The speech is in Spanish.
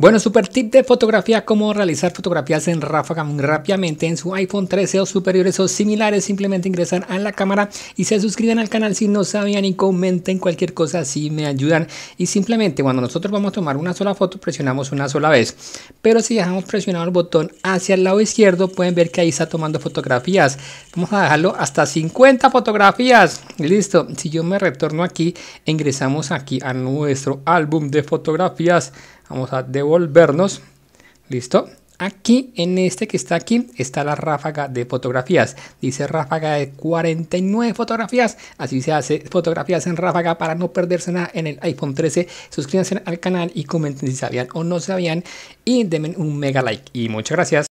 Bueno, super tip de fotografía, cómo realizar fotografías en ráfaga rápidamente en su iPhone 13 o superiores o similares. Simplemente ingresan a la cámara y se suscriben al canal si no sabían y comenten cualquier cosa si me ayudan. Y simplemente cuando nosotros vamos a tomar una sola foto presionamos una sola vez. Pero si dejamos presionado el botón hacia el lado izquierdo pueden ver que ahí está tomando fotografías. Vamos a dejarlo hasta 50 fotografías. Listo, si yo me retorno aquí, ingresamos aquí a nuestro álbum de fotografías. Vamos a devolvernos. ¿Listo? Aquí, en este que está aquí, está la ráfaga de fotografías. Dice ráfaga de 49 fotografías. Así se hace fotografías en ráfaga para no perderse nada en el iPhone 13. Suscríbanse al canal y comenten si sabían o no sabían. Y denme un mega like. Y muchas gracias.